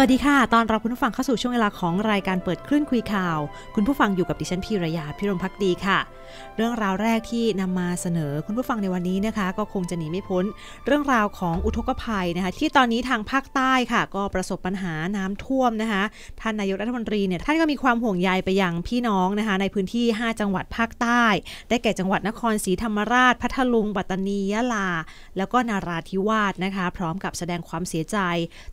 สวัสดีค่ะตอนรับคุณผู้ฟังเข้าสู่ช่วงเวลาของรายการเปิดคลื่นคุยข่าว คุณผู้ฟังอยู่กับดิฉันพีรยาพิรมพักดีค่ะ เรื่องราวแรกที่นำมาเสนอคุณผู้ฟังในวันนี้นะคะก็คงจะหนีไม่พ้น เรื่องราวของอุทกภัยนะคะที่ตอนนี้ทางภาคใต้ค่ะก็ประสบปัญหาน้ำท่วมนะคะท่านนายกรัฐมนตรีเนี่ยท่านก็มีความห่วงใยไปยังพี่น้องนะคะในพื้นที่ 5 จังหวัดภาคใต้ได้แก่จังหวัดนครศรีธรรมราช พัทลุงปัตตานียะลา แล้วก็นาราธิวาสนะคะ พร้อมกับแสดงความเสียใจ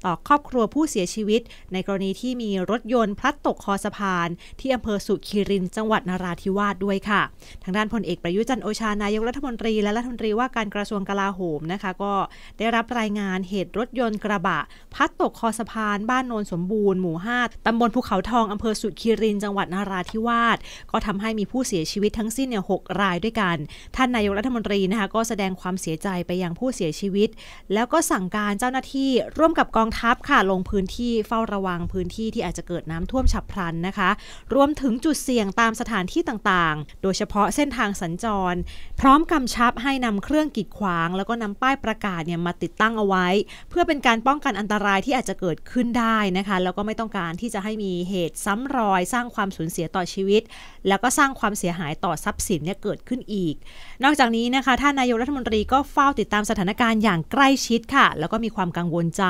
ต่อครอบครัวผู้เสียชีชีวิตในกรณีที่มีรถยนต์พลัดตกคอสะพาน ที่อำเภอสุขีริน จังหวัดนราธิวาสด้วยค่ะทางด้านพลเอกประยุจันโอชานายกรัฐมนตรีและรัฐมนตรีว่าการกระทรวงกลาโหมนะคะก็ได้รับรายงานเหตุรถยนต์กระบะพลัดตกคอสะพาน บ้านโนนสมบูรณ์หมู่ห้าตำบลภูเขาทองอำเภอสุขีริน จังหวัดนราธิวาสก็ทำให้มีผู้เสียชีวิตทั้งสิ้นเนี่ยหรายด้วยกัน ท่านนายกรัฐมนตรีนะคะก็แสดงความเสียใจไปยังผู้เสียชีวิต แล้วก็สั่งการเจ้าหน้าที่ร่วมกับกองทัพค่ะลงพื้นที่ที่เฝ้าระวังพื้นที่ที่อาจจะเกิดน้ำท่วมฉับพลันนะคะ รวมถึงจุดเสี่ยงตามสถานที่ต่างๆ โดยเฉพาะเส้นทางสัญจร พร้อมกำชับให้นำเครื่องกีดขวาง แล้วก็นำป้ายประกาศเนี่ยมาติดตั้งเอาไว้ เพื่อเป็นการป้องกันอันตรายที่อาจจะเกิดขึ้นได้นะคะ แล้วก็ไม่ต้องการที่จะให้มีเหตุซ้ำรอย สร้างความสูญเสียต่อชีวิต แล้วก็สร้างความเสียหายต่อทรัพย์สินเนี่ยเกิดขึ้นอีก นอกจากนี้นะคะ ท่านนายกรัฐมนตรีก็เฝ้าติดตามสถานการณ์อย่างใกล้ชิดค่ะ แล้วก็มีความกังวลใจ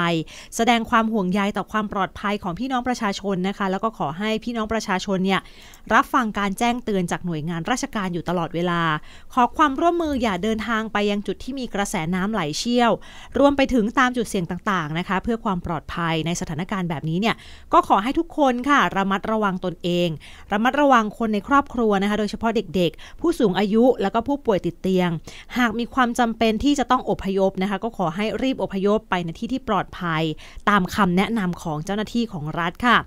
แสดงความห่วงใยต่อับความปลอดภัยของพี่น้องประชาชนนะคะ แล้วก็ขอให้พี่น้องประชาชนเนี่ยรับฟังการแจ้งเตือนจากหน่วยงานราชการอยู่ตลอดเวลา ขอความร่วมมืออย่าเดินทางไปยังจุดที่มีกระแสน้ำไหลเชี่ยว รวมไปถึงตามจุดเสี่ยงต่างๆนะคะ เพื่อความปลอดภัยในสถานการณ์แบบนี้เนี่ยก็ขอให้ทุกคนค่ะ ระมัดระวังตนเอง ระมัดระวังคนในครอบครัวนะคะโดยเฉพาะเด็กๆ ผู้สูงอายุแล้วก็ผู้ป่วยติดเตียง หากมีความจำเป็นที่จะต้องอพยพนะคะก็ขอให้รีบอพยพไปในที่ที่ปลอดภัย ตามคำแนะนำของเจ้าหน้าที่ของรัฐค่ะ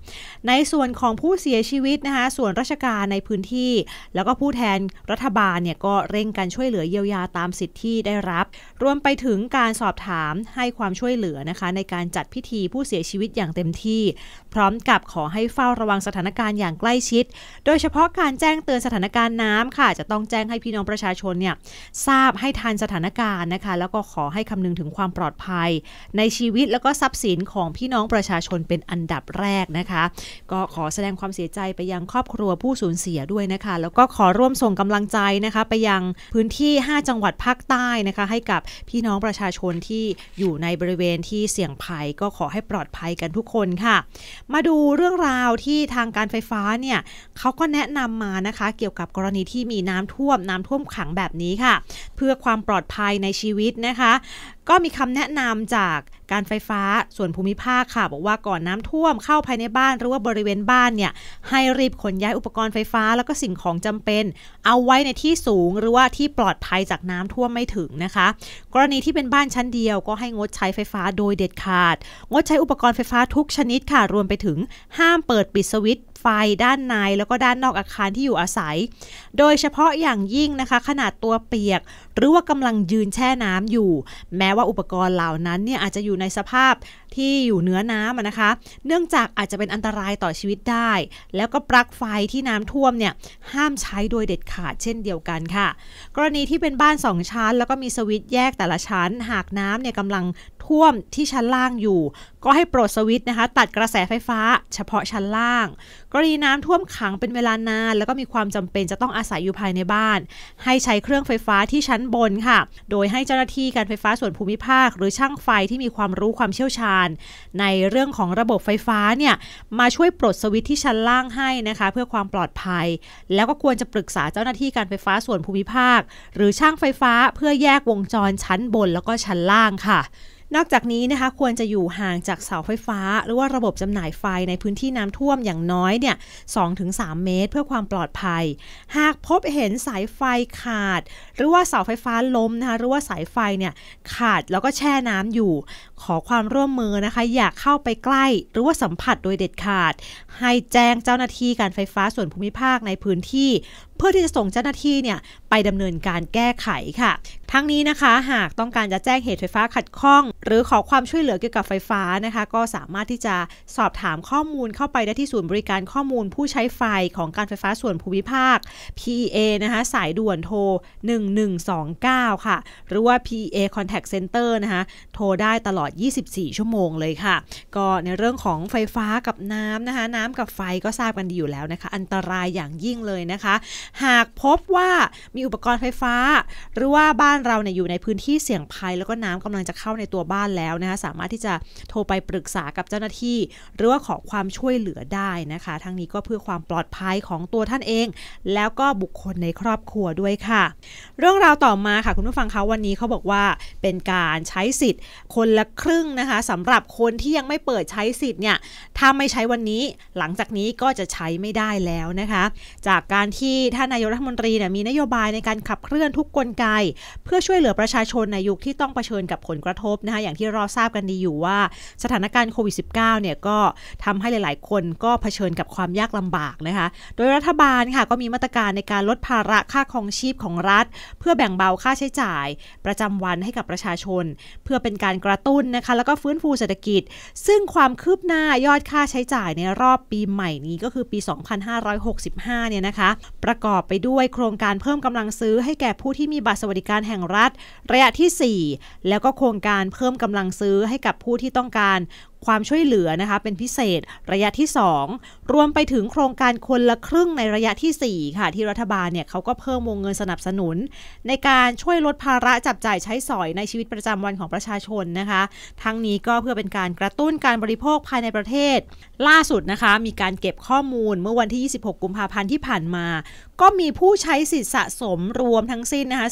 ในส่วนของผู้เสียชีวิตนะคะ ส่วนราชการในพื้นที่ แล้วก็ผู้แทนรัฐบาลเนี่ยก็เร่งการช่วยเหลือเยียวยาตามสิทธิที่ได้รับ รวมไปถึงการสอบถามให้ความช่วยเหลือนะคะ ในการจัดพิธีผู้เสียชีวิตอย่างเต็มที่ พร้อมกับขอให้เฝ้าระวังสถานการณ์อย่างใกล้ชิด โดยเฉพาะการแจ้งเตือนสถานการณ์น้ำค่ะ จะต้องแจ้งให้พี่น้องประชาชนเนี่ยทราบให้ทันสถานการณ์นะคะ แล้วก็ขอให้คำนึงถึงความปลอดภัย ในชีวิต แล้วก็ทรัพย์สินของพี่น้องประชาชนเป็นอันดับแรกนะคะ ก็ขอแสดงความเสียใจไปยังครอบครัวผู้สูญเสียด้วยนะคะ แล้วก็ขอร่วมส่งกำลังใจนะคะ ไปยังพื้นที่ 5 จังหวัดภาคใต้นะคะ ให้กับพี่น้องประชาชนที่อยู่ในบริเวณที่เสี่ยงภัย ก็ขอให้ปลอดภัยกันทุกคนค่ะ มาดูเรื่องราวที่ทางการไฟฟ้าเนี่ยเขาก็แนะนำมานะคะ เกี่ยวกับกรณีที่มีน้ำท่วมน้ำท่วมขังแบบนี้ค่ะ เพื่อความปลอดภัยในชีวิตนะคะก็มีคำแนะนำจากการไฟฟ้าส่วนภูมิภาคค่ะ บอกว่าก่อนน้ำท่วมเข้าภายในบ้านหรือว่าบริเวณบ้านเนี่ย ให้รีบขนย้ายอุปกรณ์ไฟฟ้า แล้วก็สิ่งของจำเป็น เอาไว้ในที่สูงหรือว่าที่ปลอดภัยจากน้ำท่วมไม่ถึงนะคะ กรณีที่เป็นบ้านชั้นเดียว ก็ให้งดใช้ไฟฟ้าโดยเด็ดขาด งดใช้อุปกรณ์ไฟฟ้าทุกชนิดค่ะรวมไปถึงห้ามเปิดปิดสวิตไฟด้านในแล้วก็ด้านนอกอาคารที่อยู่อาศัย โดยเฉพาะอย่างยิ่งนะคะขนาดตัวเปียก หรือว่ากำลังยืนแช่น้ำอยู่ แม้ว่าอุปกรณ์เหล่านั้นเนี่ยอาจจะอยู่ในสภาพที่อยู่เหนือน้ำนะคะ เนื่องจากอาจจะเป็นอันตรายต่อชีวิตได้ แล้วก็ปลั๊กไฟที่น้ำท่วมเนี่ยห้ามใช้โดยเด็ดขาดเช่นเดียวกันค่ะ กรณีที่เป็นบ้าน2ชั้น แล้วก็มีสวิตช์แยกแต่ละชั้น หากน้ำเนี่ยกำลังท่วมที่ชั้นล่างอยู่ ก็ให้ปลดสวิตนะคะตัดกระแสไฟฟ้า เฉพาะชั้นล่าง กรณีน้ำท่วมขังเป็นเวลานาน แล้วก็มีความจำเป็นจะต้องอาศัยอยู่ภายในบ้าน ให้ใช้เครื่องไฟฟ้าที่ชั้นบนค่ะ โดยให้เจ้าหน้าที่การไฟฟ้าส่วนภูมิภาค หรือช่างไฟที่มีความรู้ความเชี่ยวชาญ ในเรื่องของระบบไฟฟ้าเนี่ยมาช่วยปลดสวิตที่ชั้นล่างให้นะคะ เพื่อความปลอดภัย แล้วก็ควรจะปรึกษาเจ้าหน้าที่การไฟฟ้าส่วนภูมิภาค หรือช่างไฟฟ้าเพื่อแยกวงจรชั้นบน แล้วก็ชั้นล่างค่ะนอกจากนี้นะคะควรจะอยู่ห่างจากเสาไฟฟ้า หรือว่าระบบจำหน่ายไฟในพื้นที่น้ำท่วมอย่างน้อยเนี่ยส3เมตร เพื่อความปลอดภัย หากพบเห็นสายไฟขาด หรือว่าเสาไฟฟ้าล้มนะคะหรือว่าสายไฟเนี่ยขาดแล้วก็แช่น้ำอยู่ ขอความร่วมมือนะคะ อย่าเข้าไปใกล้หรือว่าสัมผัสโดยเด็ดขาด ให้แจ้งเจ้าหน้าที่การไฟฟ้าส่วนภูมิภาคในพื้นที่เพื่อที่จะส่งเจ้าหน้าที่เนี่ย ไปดำเนินการแก้ไขค่ะ ทั้งนี้นะคะ หากต้องการจะแจ้งเหตุไฟฟ้าขัดข้อง หรือขอความช่วยเหลือเกี่ยวกับไฟฟ้านะคะ ก็สามารถที่จะสอบถามข้อมูลเข้าไปได้ที่ศูนย์บริการข้อมูลผู้ใช้ไฟของการไฟฟ้าส่วนภูมิภาค PEA นะคะ สายด่วนโทร1129 ค่ะ หรือว่า PEA Contact Center นะคะ โทรได้ตลอด 24 ชั่วโมงเลยค่ะ ก็ในเรื่องของไฟฟ้ากับน้ำนะคะน้ำกับไฟก็ทราบกันดีอยู่แล้วนะคะอันตรายอย่างยิ่งเลยนะคะหากพบว่ามีอุปกรณ์ไฟฟ้า หรือว่าบ้านเราเนี่ยอยู่ในพื้นที่เสี่ยงภัย แล้วก็น้ำกำลังจะเข้าในตัวบ้านแล้วนะคะสามารถที่จะโทรไปปรึกษากับเจ้าหน้าที่ หรือว่าขอความช่วยเหลือได้นะคะ ทั้งนี้ก็เพื่อความปลอดภัยของตัวท่านเอง แล้วก็บุคคลในครอบครัวด้วยค่ะ เรื่องราวต่อมาค่ะคุณผู้ฟังคะวันนี้เขาบอกว่าเป็นการใช้สิทธิ์ คนละครึ่งนะคะสำหรับคนที่ยังไม่เปิดใช้สิทธิ์เนี่ยถ้าไม่ใช้วันนี้ หลังจากนี้ก็จะใช้ไม่ได้แล้วนะคะ จากการที่ท่านนายกรัฐมนตรีเนี่ยมีนโยบายในการขับเคลื่อนทุกกลไก เพื่อช่วยเหลือประชาชนในยุคที่ต้องเผชิญกับผลกระทบนะคะอย่างที่เราทราบกันดีอยู่ว่า สถานการณ์โควิด -19 เนี่ยก็ทำให้หลาย ๆ คนก็เผชิญกับความยากลำบากนะคะโดยรัฐบาลค่ะก็มีมาตรการในการลดภาระค่าครองชีพของรัฐ เพื่อแบ่งเบาค่าใช้จ่ายประจำวันให้กับประชาชน เพื่อเป็นการกระตุ้นนะคะแล้วก็ฟื้นฟูเศรษฐกิจ ซึ่งความคืบหน้ายอดค่าใช้จ่ายในรอบปีใหม่นี้ก็คือปี 2565เนี่ยนะคะประกอบไปด้วยโครงการเพิ่มกำลังซื้อให้แก่ผู้ที่มีบัตรสวัสดิการแห่งรัฐ ระยะที่ 4 แล้วก็โครงการเพิ่มกำลังซื้อให้กับผู้ที่ต้องการความช่วยเหลือนะคะเป็นพิเศษ ระยะที่ 2 รวมไปถึงโครงการคนละครึ่งในระยะที่ 4 ค่ะ ที่รัฐบาลเนี่ยเขาก็เพิ่มวงเงินสนับสนุน ในการช่วยลดภาระจับจ่ายใช้สอยในชีวิตประจำวันของประชาชนนะคะ ทั้งนี้ก็เพื่อเป็นการกระตุ้นการบริโภคภายในประเทศ ล่าสุดนะคะ มีการเก็บข้อมูลเมื่อวันที่ 26 กุมภาพันธ์ที่ผ่านมา ก็มีผู้ใช้สิทธิสะสมรวมทั้งสิ้นนะคะ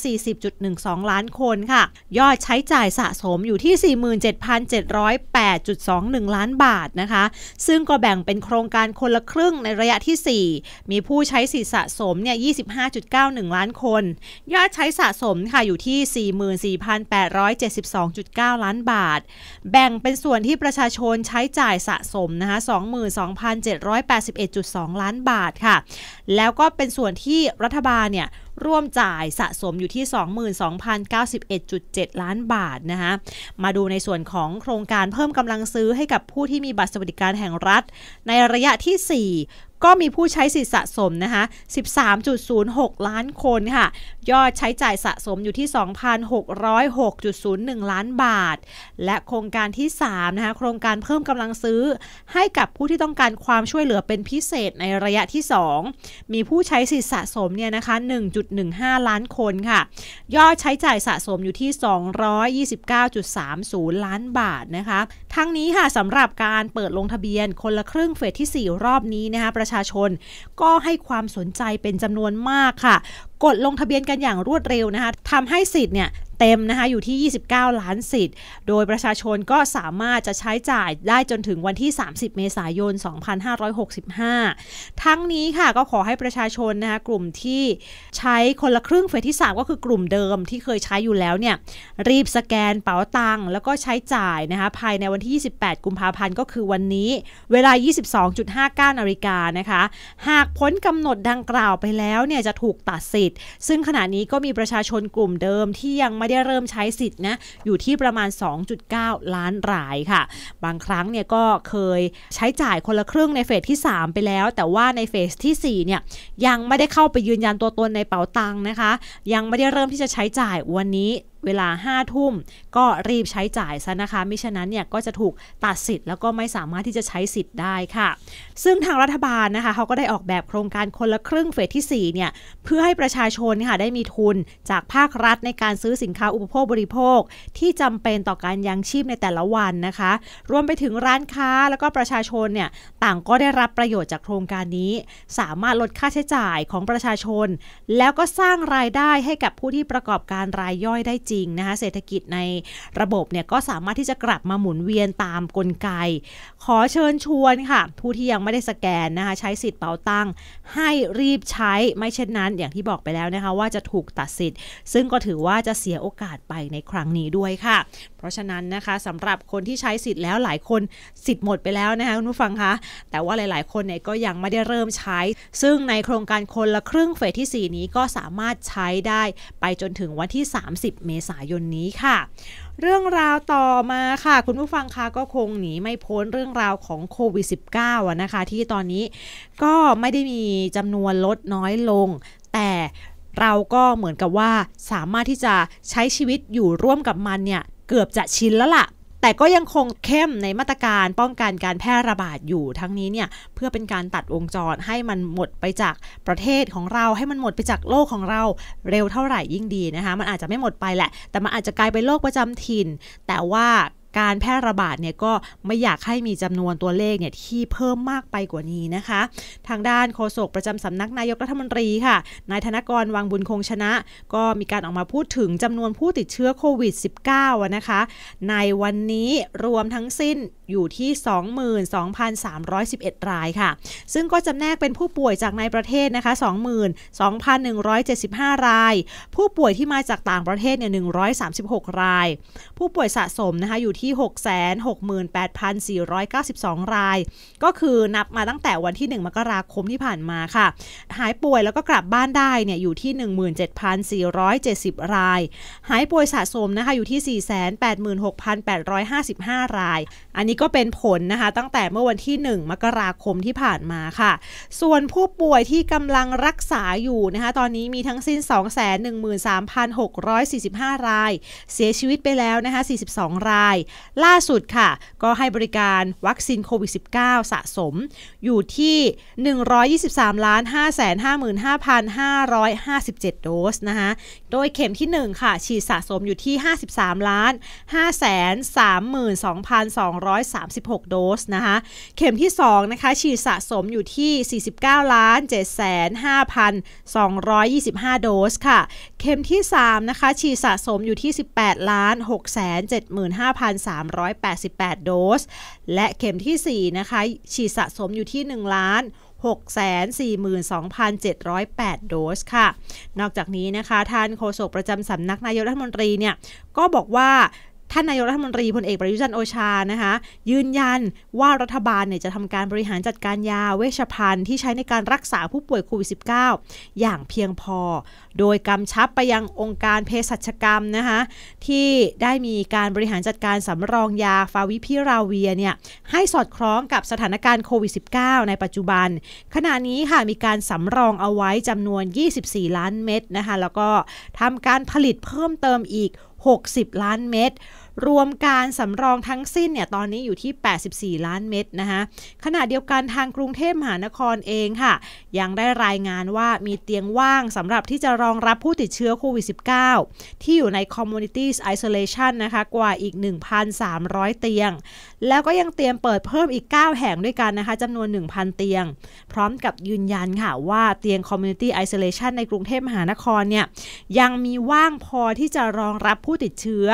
40.12 ล้านคนค่ะยอดใช้จ่ายสะสมอยู่ที่47,708.2 1 ล้านบาทนะคะ ซึ่งก็แบ่งเป็นโครงการคนละครึ่งในระยะที่ 4 มีผู้ใช้สิทธิสะสมเนี่ย25.91 ล้านคน ยอดใช้สะสมค่ะอยู่ที่ 44,872.9 ล้านบาท แบ่งเป็นส่วนที่ประชาชนใช้จ่ายสะสมนะคะ22,781.2 ล้านบาทค่ะ แล้วก็เป็นส่วนที่รัฐบาลเนี่ยร่วมจ่ายสะสมอยู่ที่ 22,091.7 ล้านบาทนะคะมาดูในส่วนของโครงการเพิ่มกำลังซื้อให้กับผู้ที่มีบัตรสวัสดิการแห่งรัฐ ในระยะที่ 4ก็มีผู้ใช้สิทธิสะสม นะคะ 13.06 ล้านคนค่ะ ยอดใช้จ่ายสะสมอยู่ที่ 2,606.01 ล้านบาท และโครงการที่ 3 นะคะโครงการเพิ่มกำลังซื้อ ให้กับผู้ที่ต้องการความช่วยเหลือเป็นพิเศษในระยะที่ 2 มีผู้ใช้สิทธิสะสมเนี่ยนะคะ 1.15 ล้านคนค่ะ ยอดใช้จ่ายสะสมอยู่ที่ 229.30 ล้านบาทนะคะ ทั้งนี้ค่ะสำหรับการเปิดลงทะเบียนคนละครึ่งเฟสที่ 4 รอบนี้นะคะชาชน ก็ให้ความสนใจเป็นจำนวนมากค่ะ กดลงทะเบียนกันอย่างรวดเร็วนะคะทำให้สิทธิ์เนี่ยเต็มนะคะอยู่ที่ 29 ล้านสิทธิ์ โดยประชาชนก็สามารถจะใช้จ่ายได้จนถึงวันที่ 30 เมษายน 2565 ทั้งนี้ค่ะก็ขอให้ประชาชนนะคะกลุ่มที่ใช้คนละครึ่งเฟสที่ 3 ก็คือกลุ่มเดิมที่เคยใช้อยู่แล้วเนี่ย รีบสแกน เป๋าตังค์แล้วก็ใช้จ่ายนะคะภายในวันที่ 28 กุมภาพันธ์ก็คือวันนี้เวลา 22.59นาฬิกานะคะหากพ้นกำหนดดังกล่าวไปแล้วเนี่ยจะถูกตัดสิทธิ์ ซึ่งขณะนี้ก็มีประชาชนกลุ่มเดิมที่ยังไม่ไม่ได้เริ่มใช้สิทธิ์นะอยู่ที่ประมาณ 2.9 ล้านรายค่ะ บางครั้งเนี่ยก็เคยใช้จ่ายคนละครึ่งในเฟสที่ 3 ไปแล้ว แต่ว่าในเฟสที่4เนี่ยยังไม่ได้เข้าไปยืนยันตัวตนในเป๋าตังค์นะคะ ยังไม่ได้เริ่มที่จะใช้จ่ายวันนี้เวลา5ทุ่มก็รีบใช้จ่ายซะนะคะมิฉะนั้นเนี่ยก็จะถูกตัดสิทธิ์ แล้วก็ไม่สามารถที่จะใช้สิทธิ์ได้ค่ะ ซึ่งทางรัฐบาลนะคะเขาก็ได้ออกแบบโครงการคนละครึ่งเฟสที่ 4เนี่ยเพื่อให้ประชาชนค่ะได้มีทุนจากภาครัฐในการซื้อสินค้าอุปโภคบริโภค ที่จำเป็นต่อการยังชีพในแต่ละวันนะคะ รวมไปถึงร้านค้าแล้วก็ประชาชนเนี่ยต่างก็ได้รับประโยชน์จากโครงการนี้ สามารถลดค่าใช้จ่ายของประชาชน แล้วก็สร้างรายได้ให้กับผู้ที่ประกอบการรายย่อยได้จริงริงนะคะเศรษฐกิจในระบบเนี่ยก็สามารถที่จะกลับมาหมุนเวียนตามกลไก ขอเชิญชวนค่ะผู้ที่ยังไม่ได้สแกนนะคะใช้สิทธิ์เป๋าตังให้รีบใช้ไม่เช่นนั้นอย่างที่บอกไปแล้วนะคะว่าจะถูกตัดสิทธิ์ ซึ่งก็ถือว่าจะเสียโอกาสไปในครั้งนี้ด้วยค่ะ เพราะฉะนั้นนะคะสำหรับคนที่ใช้สิทธิ์แล้วหลายคนสิทธิ์หมดไปแล้วนะคะคุณผู้ฟังคะแต่ว่าหลายๆคนเนี่ยก็ยังไม่ได้เริ่มใช้ ซึ่งในโครงการคนละครึ่งเฟสที่ 4 นี้ก็สามารถใช้ได้ไปจนถึงวันที่ 30 เมษายนนี้ค่ะเรื่องราวต่อมาค่ะคุณผู้ฟังคะก็คงหนีไม่พ้นเรื่องราวของโควิด -19 นะคะที่ตอนนี้ก็ไม่ได้มีจำนวนลดน้อยลงแต่เราก็เหมือนกับว่าสามารถที่จะใช้ชีวิตอยู่ร่วมกับมันเนี่ยเกือบจะชินแล้วละ่ะแต่ก็ยังคงเข้มในมาตรการป้องกันการแพร่ระบาดอยู่ทั้งนี้เนี่ยเพื่อเป็นการตัดวงจรให้มันหมดไปจากประเทศของเราให้มันหมดไปจากโลกของเรา เร็วเท่าไหร่ยิ่งดีนะคะ มันอาจจะไม่หมดไปแหละ แต่มันอาจจะกลายเป็นโรคประจำถิ่นแต่ว่าการแพร่ระบาดเนี่ยก็ไม่อยากให้มีจำนวนตัวเลขเนี่ยที่เพิ่มมากไปกว่านี้นะคะ ทางด้านโฆษกประจำสำนักนายกรัฐมนตรีค่ะนายธนกรวังบุญคงชนะก็มีการออกมาพูดถึงจำนวนผู้ติดเชื้อโควิด -19 นะคะ ในวันนี้รวมทั้งสิ้นอยู่ที่22,311 รายค่ะ ซึ่งก็จำแนกเป็นผู้ป่วยจากในประเทศนะคะ 22,175 ราย ผู้ป่วยที่มาจากต่างประเทศเนี่ย136 ราย ผู้ป่วยสะสมนะคะ อยู่ที่668,492 ราย ก็คือนับมาตั้งแต่วันที่ 1มกราคมที่ผ่านมาค่ะ หายป่วยแล้วก็กลับบ้านได้เนี่ย อยู่ที่ 17,470 ราย หายป่วยสะสมนะคะ อยู่ที่486,855 ราย อันนี้ก็เป็นผลนะคะตั้งแต่เมื่อวันที่ 1 มกราคมที่ผ่านมาค่ะ ส่วนผู้ป่วยที่กำลังรักษาอยู่นะคะตอนนี้มีทั้งสิ้น 213,645 ราย เสียชีวิตไปแล้วนะคะ42 ราย ล่าสุดค่ะก็ให้บริการวัคซีนโควิด -19 สะสมอยู่ที่ 123ล้าน5 555,557 โดสนะคะโดยเข็มที่ 1 ค่ะฉีดสะสมอยู่ที่ 53ล้าน5 3 2 2 1 3 6โดสนะคะเข็มที่2นะคะฉีดสะสมอยู่ที่ 49ล้าน7 5 2 2 5โดสค่ะเข็มที่3นะคะฉีดสะสมอยู่ที่ 18ล้าน6 7 5 3 8 8โดสและเข็มที่ 4 นะคะฉีดสะสมอยู่ที่1ล้าน642,708โดสค่ะนอกจากนี้นะคะ ท่านโฆษกประจำสำนักนายกรัฐมนตรีเนี่ยก็บอกว่าท่านนายกรัฐมนตรีพลเอกประยุจันโอชา นะคะยืนยันว่ารัฐบาลเนี่ยจะทำการบริหารจัดการยาเวชภัณฑ์ที่ใช้ในการรักษาผู้ป่วยโควิด -19 อย่างเพียงพอ โดยกำชับไปยังองค์การเภสัชกรรมนะคะที่ได้มีการบริหารจัดการสำรองยาฟาวิพิราเวียเนี่ยให้สอดคล้องกับสถานการณ์โควิด -19 ในปัจจุบัน ขณะนี้ค่ะมีการสำรองเอาไว้จำนวน 24 ล้านเม็ดนะคะแล้วก็ทำการผลิตเพิ่มเติมอีก60 ล้านเม็ดรวมการสำรองทั้งสิ้นเนี่ยตอนนี้อยู่ที่ 84 ล้านเม็ดนะคะขณะเดียวกันทางกรุงเทพมหานครเองค่ะ ยังได้รายงานว่ามีเตียงว่างสำหรับที่จะรองรับผู้ติดเชื้อโควิด -19 ที่อยู่ใน communities isolation นะคะกว่าอีก 1,300 เตียงแล้วก็ยังเตรียมเปิดเพิ่มอีก 9 แห่งด้วยกันนะคะจำนวน 1,000 เตียง พร้อมกับยืนยันค่ะว่าเตียง Community Isolation ในกรุงเทพมหานครเนี่ย ยังมีว่างพอที่จะรองรับผู้ติดเชื้อ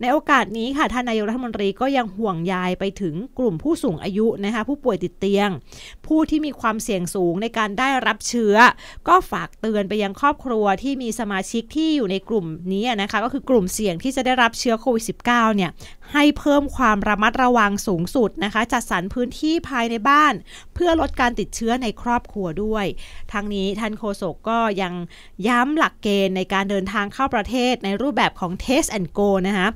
ในโอกาสนี้ค่ะท่านนายกรัฐมนตรีก็ยังห่วงใยไปถึงกลุ่มผู้สูงอายุนะคะผู้ป่วยติดเตียง ผู้ที่มีความเสี่ยงสูงในการได้รับเชื้อ ก็ฝากเตือนไปยังครอบครัวที่มีสมาชิกที่อยู่ในกลุ่มนี้นะคะก็คือกลุ่มเสี่ยงที่จะได้รับเชื้อโควิด -19 เนี่ยให้เพิ่มความระมัดระวังางสูงสุดนะคะ จัดสรรพื้นที่ภายในบ้านพื่อลดการติดเชื้อในครอบครัวด้วย ทั้งนี้ท่านโฆษกก็ยังย้ำหลักเกณฑ์ในการเดินทางเข้าประเทศในรูปแบบของ Test and Go นะคะ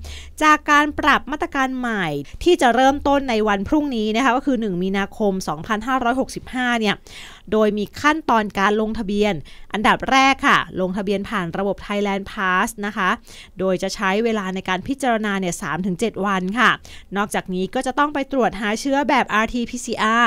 จากการปรับมาตรการใหม่ที่จะเริ่มต้นในวันพรุ่งนี้นะคะก็คือ 1 มีนาคม 2565 เนี่ย โดยมีขั้นตอนการลงทะเบียนอันดับแรกค่ะ ลงทะเบียนผ่านระบบ Thailand Pass นะคะ โดยจะใช้เวลาในการพิจารณาเนี่ย3-7 วันค่ะ นอกจากนี้ก็จะต้องไปตรวจหาเชื้อแบบ RT-PCR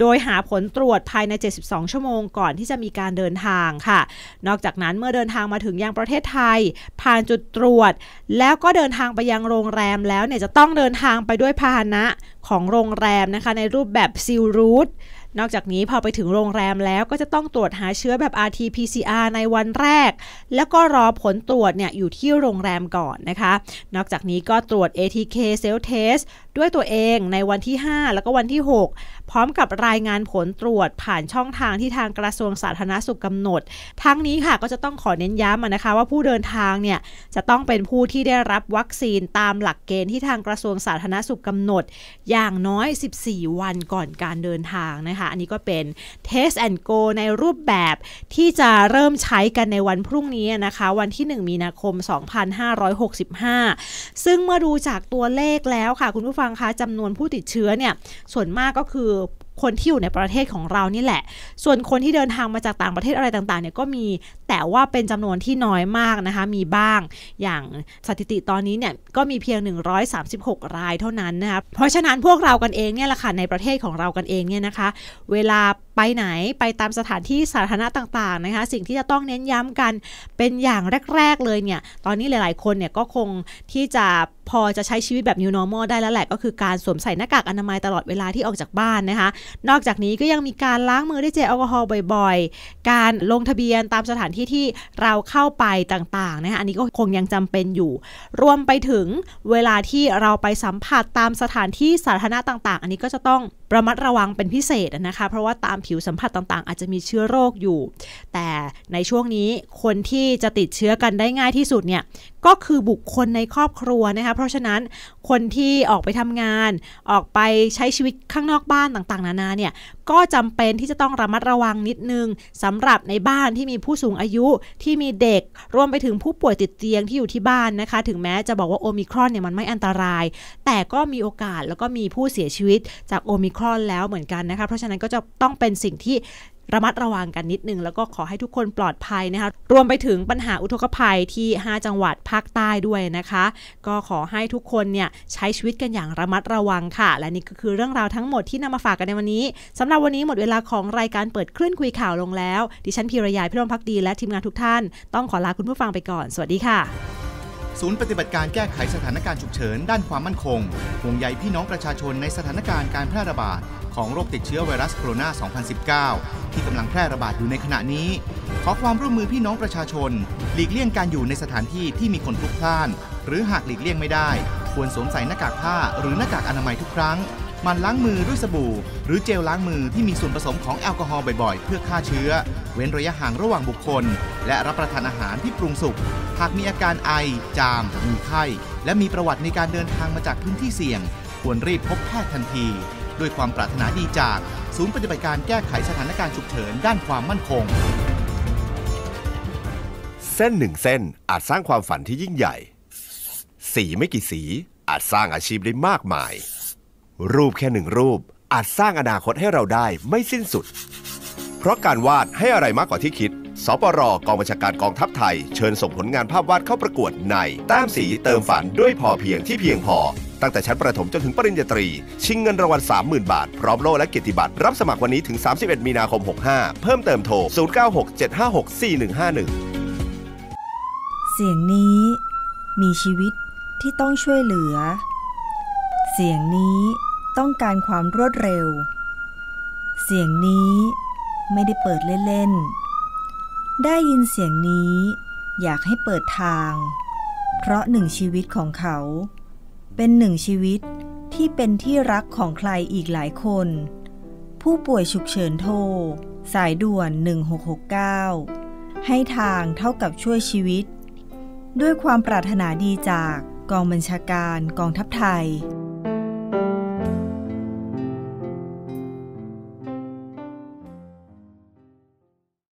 โดยยหาผลตรวจภายใน 72 ชั่วโมงก่อนที่จะมีการเดินทางค่ะ นอกจากนั้นเมื่อเดินทางมาถึงยังประเทศไทยผ่านจุดตรวจแล้วก็เดินทางไปยังโรงแรมแล้วเนี่ย จะต้องเดินทางไปด้วยพาหนะของโรงแรมนะคะในรูปแบบซิลรูทนอกจากนี้พอไปถึงโรงแรมแล้วก็จะต้องตรวจหาเชื้อแบบ RT-PCR ในวันแรก แล้วก็รอผลตรวจเนี่ยอยู่ที่โรงแรมก่อนนะคะ นอกจากนี้ก็ตรวจ ATK c e l l Test ด้วยตัวเองในวันที่ 5 แล้วก็วันที่ 6 พร้อมกับรายงานผลตรวจผ่านช่องทางที่ทางกระทรวงสาธารณสุขกำหนด ทั้งนี้ค่ะก็จะต้องขอเน้นย้ำนะคะ ว่าผู้เดินทางเนี่ย จะต้องเป็นผู้ที่ได้รับวัคซีนตามหลักเกณฑ์ที่ทางกระทรวงสาธารณสุขกำหนด อย่างน้อย 14 วันก่อนการเดินทางนะคะอันนี้ก็เป็น Test and Go ในรูปแบบที่จะเริ่มใช้กันในวันพรุ่งนี้นะคะ วันที่ 1 มีนาคม 2565 ซึ่งเมื่อดูจากตัวเลขแล้วค่ะ คุณผู้ฟังคะจำนวนผู้ติดเชื้อเนี่ย ส่วนมากก็คือคนที่อยู่ในประเทศของเรานี่แหละ ส่วนคนที่เดินทางมาจากต่างประเทศอะไรต่างๆเนี่ยก็มีแต่ว่าเป็นจำนวนที่น้อยมากนะคะมีบ้างอย่างสถิติตอนนี้เนี่ยก็มีเพียง 136 รายเท่านั้นนะคะเพราะฉะนั้นพวกเรากันเองเนี่ยแหละค่ะในประเทศของเรากันเองเนี่ยนะคะเวลาไปไหนไปตามสถานที่สาธารณะต่างๆนะคะสิ่งที่จะต้องเน้นย้ำกันเป็นอย่างแรกๆเลยเนี่ยตอนนี้หลายๆคนเนี่ยก็คงที่จะพอจะใช้ชีวิตแบบ New Normal ได้แล้วแหละ ก็คือการสวมใส่หน้ากากอนามัยตลอดเวลาที่ออกจากบ้านนะคะนอกจากนี้ก็ยังมีการล้างมือด้วยเจลแอลกอฮอล์บ่อย ๆ การลงทะเบียนตามสถานที่ที่เราเข้าไปต่าง ๆ นะคะอันนี้ก็คงยังจำเป็นอยู่ รวมไปถึงเวลาที่เราไปสัมผัสตามสถานที่ สาธารณะต่าง ๆ อันนี้ก็จะต้องระมัดระวังเป็นพิเศษนะคะเพราะว่าตามผิวสัมผัสต่างๆ อาจจะมีเชื้อโรคอยู่ แต่ในช่วงนี้คนที่จะติดเชื้อกันได้ง่ายที่สุดเนี่ยก็คือบุคคลในครอบครัวนะคะเพราะฉะนั้นคนที่ออกไปทำงาน ออกไปใช้ชีวิตข้างนอกบ้านต่าง ๆ นานาเนี่ยก็จำเป็นที่จะต้องระมัดระวังนิดนึงสำหรับในบ้านที่มีผู้สูงอายุที่มีเด็กรวมไปถึงผู้ป่วยติดเตียงที่อยู่ที่บ้านนะคะถึงแม้จะบอกว่าโอมิครอนเนี่ยมันไม่อันตรายแต่ก็มีโอกาสแล้วก็มีผู้เสียชีวิตจากโอมิครอนแล้วเหมือนกันนะคะเพราะฉะนั้นก็จะต้องเป็นสิ่งที่ระมัดระวังกันนิดนึงแล้วก็ขอให้ทุกคนปลอดภัยนะคะรวมไปถึงปัญหาอุทกภัยที่ 5 จังหวัดภาคใต้ด้วยนะคะ ก็ขอให้ทุกคนเนี่ยใช้ชีวิตกันอย่างระมัดระวังค่ะ และนี่ก็คือเรื่องราวทั้งหมดที่นำมาฝากกันในวันนี้ สำหรับวันนี้หมดเวลาของรายการเปิดคลื่นคุยข่าวลงแล้วดิฉันพีรยาพิรมพักดีและทีมงานทุกท่านต้องขอลาคุณผู้ฟังไปก่อนสวัสดีค่ะศูนย์ปฏิบัติการแก้ไขสถานการณ์ฉุกเฉินด้านความมั่นคงห่วงใยพี่น้องประชาชนในสถานการณ์การแพร่ระบาดของโรคติดเชื้อไวรัสโคโรนา 2019 ที่กำลังแพร่ระบาดอยู่ในขณะนี้ ขอความร่วมมือพี่น้องประชาชน หลีกเลี่ยงการอยู่ในสถานที่ที่มีคนพลุกพล่าน หรือหากหลีกเลี่ยงไม่ได้ ควรสวมใส่หน้ากากผ้าหรือหน้ากากอนามัยทุกครั้งมันล้างมือด้วยสบู่ หรือเจลล้างมือที่มีส่วนผสมของแอลกอฮอล์บ่อยๆ เพื่อฆ่าเชื้อ เว้นระยะห่างระหว่างบุคคล และรับประทานอาหารที่ปรุงสุกหากมีอาการไอ จามมีไข้ และมีประวัติในการเดินทางมาจากพื้นที่เสี่ยง ควรรีบพบแพทย์ทันที ด้วยความปรารถนาดีจาก ศูนย์ปฏิบัติการแก้ไขสถานการณ์ฉุกเฉินด้านความมั่นคง เส้นหนึ่ง เส้นอาจสร้างความฝันที่ยิ่งใหญ่สีไม่กี่สีอาจสร้างอาชีพได้มากมายรูปแค่หนึ่งรูป อาจสร้างอนาคตให้เราได้ไม่สิ้นสุด เพราะการวาดให้อะไรมากกว่าที่คิดสปรกองบัญชาการกองทัพไทย เชิญส่งผลงานภาพวาดเข้าประกวดในแต้มสีเติมฝันด้วยพอเพียงที่เพียงพอ ตั้งแต่ชั้นประถมจนถึงปริญญาตรี ชิงเงินรางวัล30,000 บาทพร้อมโล่และเกียรติบัตรรับสมัครวันนี้ถึง31มีนาคม65เพิ่มเติมโทร0967564151 เสียงนี้ มีชีวิตที่ต้องช่วยเหลือ เสียงนี้ต้องการความรวดเร็ว เสียงนี้ไม่ได้เปิดเล่นๆได้ยินเสียงนี้อยากให้เปิดทาง เพราะหนึ่งชีวิตของเขา เป็นหนึ่งชีวิตที่เป็นที่รักของใครอีกหลายคน ผู้ป่วยฉุกเฉินโทร สายด่วน 1669 ให้ทางเท่ากับช่วยชีวิต ด้วยความปรารถนาดีจากกองบัญชาการกองทัพไทย